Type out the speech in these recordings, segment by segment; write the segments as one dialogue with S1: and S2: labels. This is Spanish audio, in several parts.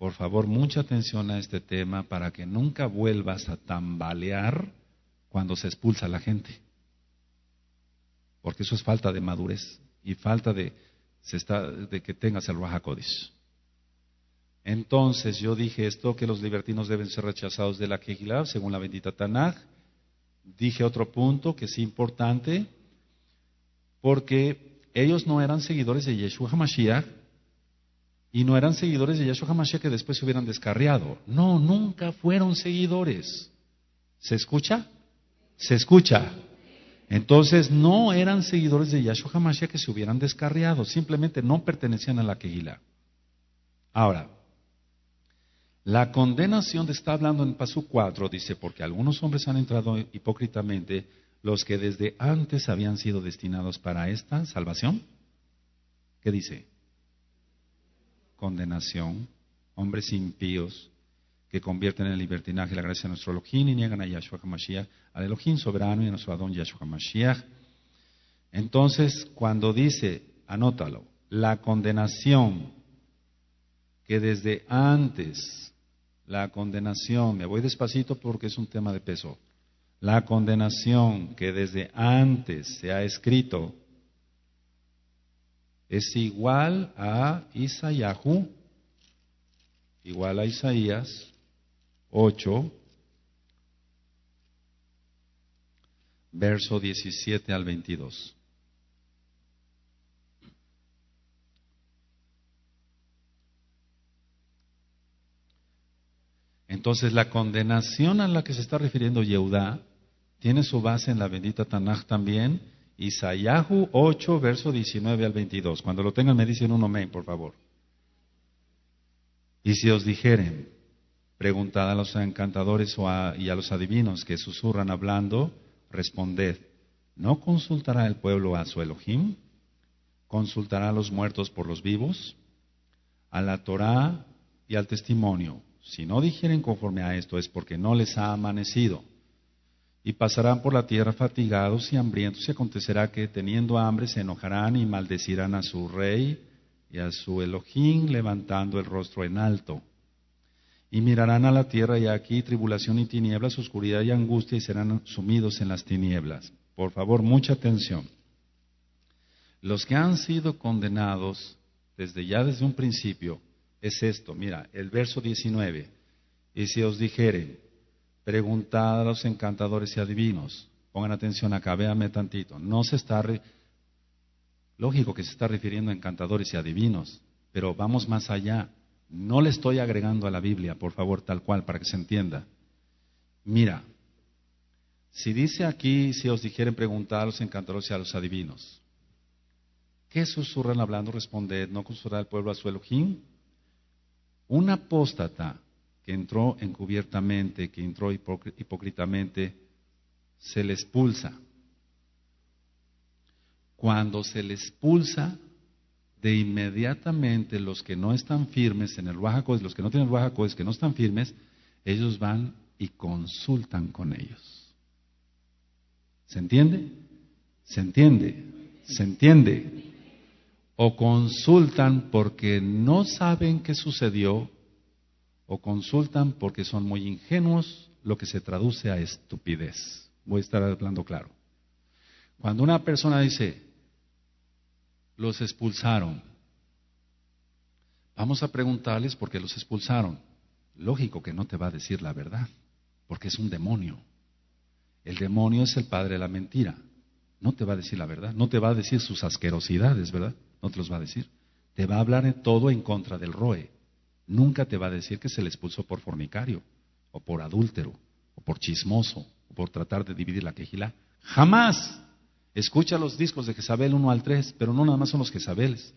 S1: Por favor, mucha atención a este tema para que nunca vuelvas a tambalear cuando se expulsa la gente. Porque eso es falta de madurez y falta de, se está, de que tengas el Entonces yo dije esto, que los libertinos deben ser rechazados de la Kejilá, según la bendita Tanaj. Dije otro punto que es importante, porque ellos no eran seguidores de Yeshua HaMashiach, y no eran seguidores de Yahshua HaMashiach que después se hubieran descarriado. No, nunca fueron seguidores. ¿Se escucha? ¿Se escucha? Entonces no eran seguidores de Yahshua HaMashiach que se hubieran descarriado. Simplemente no pertenecían a la Kehila. Ahora, la condenación de está hablando en Paso 4, dice, porque algunos hombres han entrado hipócritamente, los que desde antes habían sido destinados para esta salvación. ¿Qué dice? condenación, hombres impíos que convierten en el libertinaje la gracia de nuestro Elohim y niegan a Yahshua HaMashiach, al Elohim soberano y a nuestro Adón Yahshua HaMashiach. Entonces, cuando dice, anótalo, la condenación, que desde antes, la condenación, me voy despacito porque es un tema de peso, la condenación que desde antes se ha escrito es igual a Isayahu, igual a Isaías 8, verso 17 al 22. Entonces la condenación a la que se está refiriendo Yehudá tiene su base en la bendita Tanaj también, Isaías 8, verso 19 al 22. Cuando lo tengan me dicen un amén, por favor. Y si os dijeren, preguntad a los encantadores y a los adivinos que susurran hablando, responded, ¿no consultará el pueblo a su Elohim? ¿Consultará a los muertos por los vivos? A la Torá y al testimonio. Si no dijeren conforme a esto es porque no les ha amanecido y pasarán por la tierra fatigados y hambrientos y acontecerá que teniendo hambre se enojarán y maldecirán a su rey y a su Elohim levantando el rostro en alto. Y mirarán a la tierra y aquí tribulación y tinieblas, oscuridad y angustia y serán sumidos en las tinieblas. Por favor, mucha atención. Los que han sido condenados desde ya desde un principio es esto, mira, el verso 19. Y si os dijeren, Preguntad a los encantadores y adivinos. Pongan atención acá, véanme tantito. No se está. Lógico que se está refiriendo a encantadores y adivinos, pero vamos más allá. No le estoy agregando a la Biblia, por favor, tal cual, para que se entienda. Mira, si dice aquí, si os dijeren preguntar a los encantadores y a los adivinos, ¿qué susurran hablando? Responded, ¿no consultará el pueblo a su Elohim? Un apóstata entró encubiertamente, que entró hipócritamente, se le expulsa. Cuando se le expulsa, de inmediatamente los que no están firmes en el Oaxaco, los que no tienen es que no están firmes, ellos van y consultan con ellos. ¿Se entiende? ¿Se entiende? ¿Se entiende? O consultan porque no saben qué sucedió o consultan porque son muy ingenuos, lo que se traduce a estupidez. Voy a estar hablando claro. Cuando una persona dice, los expulsaron, vamos a preguntarles por qué los expulsaron. Lógico que no te va a decir la verdad, porque es un demonio. El demonio es el padre de la mentira. No te va a decir la verdad, no te va a decir sus asquerosidades, ¿verdad? No te los va a decir. Te va a hablar de todo en contra del ROE nunca te va a decir que se le expulsó por fornicario, o por adúltero, o por chismoso, o por tratar de dividir la quejila. Jamás. Escucha los discos de Jezabel 1 al 3, pero no nada más son los Jezabeles.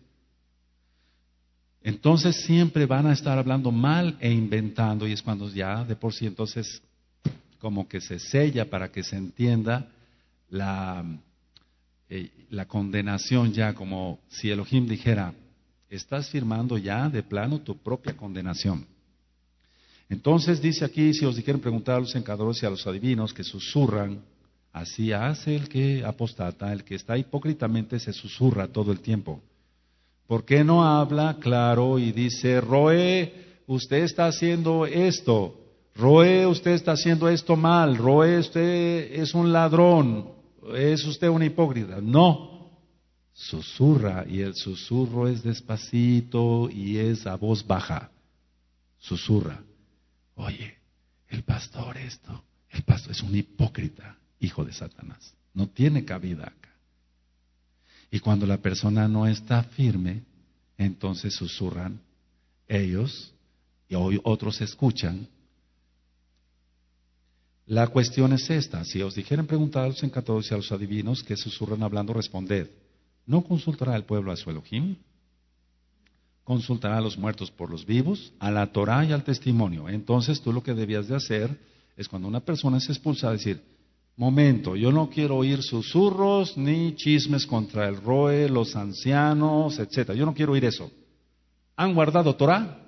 S1: Entonces siempre van a estar hablando mal e inventando, y es cuando ya de por sí entonces como que se sella para que se entienda la, eh, la condenación ya, como si Elohim dijera, estás firmando ya de plano tu propia condenación. Entonces dice aquí, si os dijeron preguntar a los encadores y a los adivinos que susurran, así hace el que apostata, el que está hipócritamente se susurra todo el tiempo. ¿Por qué no habla claro y dice, Roe, usted está haciendo esto, Roe, usted está haciendo esto mal, Roe, usted es un ladrón, es usted una hipócrita? No, susurra y el susurro es despacito y es a voz baja. Susurra. Oye, el pastor esto, el pastor es un hipócrita, hijo de Satanás. No tiene cabida acá. Y cuando la persona no está firme, entonces susurran ellos y hoy otros escuchan. La cuestión es esta, si os dijeren preguntaros en y a los adivinos que susurran hablando, responded. ¿No consultará el pueblo a su Elohim? ¿Consultará a los muertos por los vivos? A la Torah y al testimonio. Entonces tú lo que debías de hacer es cuando una persona se expulsa, decir, momento, yo no quiero oír susurros ni chismes contra el roe, los ancianos, etc. Yo no quiero oír eso. ¿Han guardado Torah?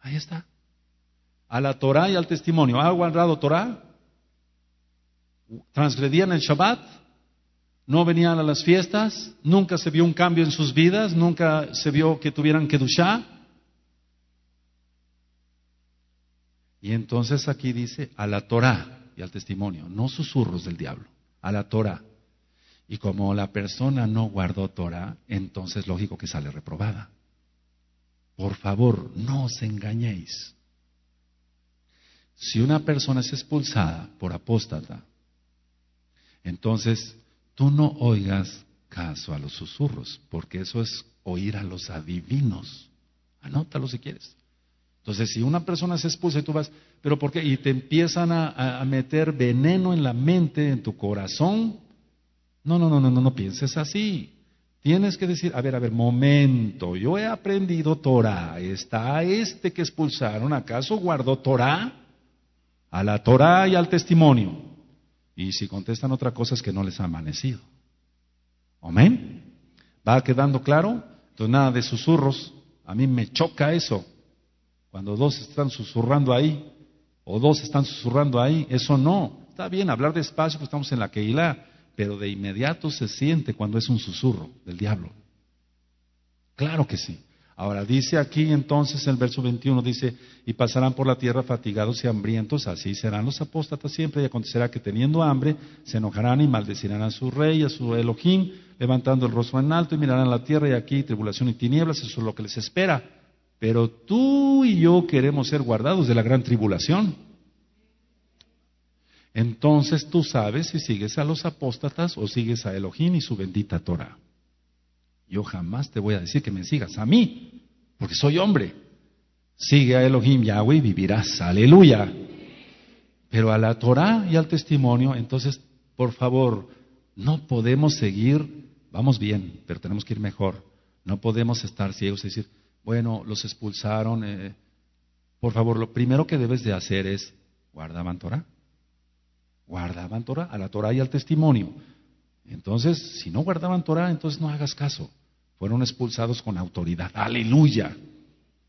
S1: Ahí está. A la Torah y al testimonio. ¿Han guardado Torah? ¿Transgredían el Shabbat? no venían a las fiestas, nunca se vio un cambio en sus vidas, nunca se vio que tuvieran que duchar. Y entonces aquí dice a la Torah y al testimonio, no susurros del diablo, a la Torah. Y como la persona no guardó Torah, entonces lógico que sale reprobada. Por favor, no os engañéis. Si una persona es expulsada por apóstata, entonces tú no oigas caso a los susurros, porque eso es oír a los adivinos. Anótalo si quieres. Entonces, si una persona se expulsa y tú vas, pero ¿por qué? Y te empiezan a, meter veneno en la mente, en tu corazón. No, no, no, no, no, no pienses así. Tienes que decir, a ver, a ver, momento, yo he aprendido Torah. ¿Está este que expulsaron? ¿Acaso guardó Torah? A la Torah y al testimonio. Y si contestan otra cosa es que no les ha amanecido. Amén. ¿Va quedando claro? Entonces nada de susurros. A mí me choca eso. Cuando dos están susurrando ahí, o dos están susurrando ahí, eso no. Está bien, hablar despacio, pues estamos en la Keilah, pero de inmediato se siente cuando es un susurro del diablo. Claro que sí. Ahora, dice aquí entonces el verso 21, dice, y pasarán por la tierra fatigados y hambrientos, así serán los apóstatas siempre, y acontecerá que teniendo hambre, se enojarán y maldecirán a su rey, a su Elohim, levantando el rostro en alto y mirarán la tierra, y aquí tribulación y tinieblas, eso es lo que les espera. Pero tú y yo queremos ser guardados de la gran tribulación. Entonces tú sabes si sigues a los apóstatas o sigues a Elohim y su bendita Torah yo jamás te voy a decir que me sigas a mí, porque soy hombre. Sigue a Elohim Yahweh y vivirás. Aleluya. Pero a la Torah y al testimonio, entonces, por favor, no podemos seguir, vamos bien, pero tenemos que ir mejor. No podemos estar ciegos y decir, bueno, los expulsaron. Eh, eh". por favor, lo primero que debes de hacer es, guardaban Torah. Guardaban Torah, a la Torah y al testimonio. Entonces, si no guardaban Torah, entonces no hagas caso fueron expulsados con autoridad. Aleluya.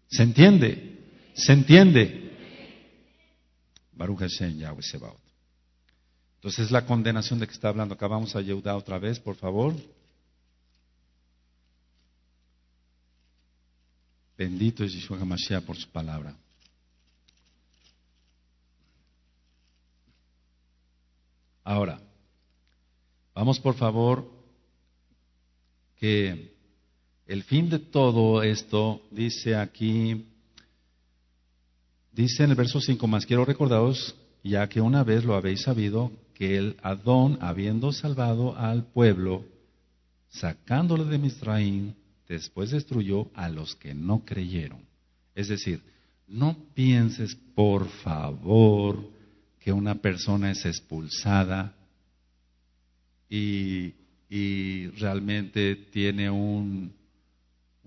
S1: ¿Se entiende? ¿Se entiende? Baruch Hashem Yahweh Sebaot. Entonces es la condenación de que está hablando. Acá vamos a Yehuda otra vez, por favor. Bendito es Yeshua HaMashiach por su palabra. Ahora, vamos por favor que el fin de todo esto dice aquí, dice en el verso 5, más quiero recordaros, ya que una vez lo habéis sabido, que el Adón, habiendo salvado al pueblo, sacándole de Misraín, después destruyó a los que no creyeron. Es decir, no pienses, por favor, que una persona es expulsada y, y realmente tiene un,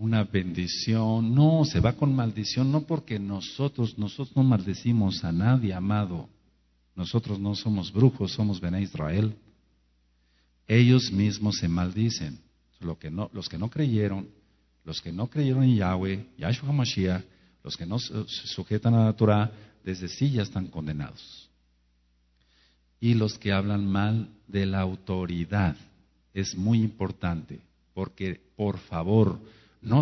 S1: una bendición, no, se va con maldición, no porque nosotros, nosotros no maldecimos a nadie, amado. Nosotros no somos brujos, somos Bené Israel. Ellos mismos se maldicen. que no, los que no creyeron, los que no creyeron en Yahweh, Yahshua HaMashiach, los que no se sujetan a la Torah, desde sí ya están condenados. Y los que hablan mal de la autoridad es muy importante, porque por favor, no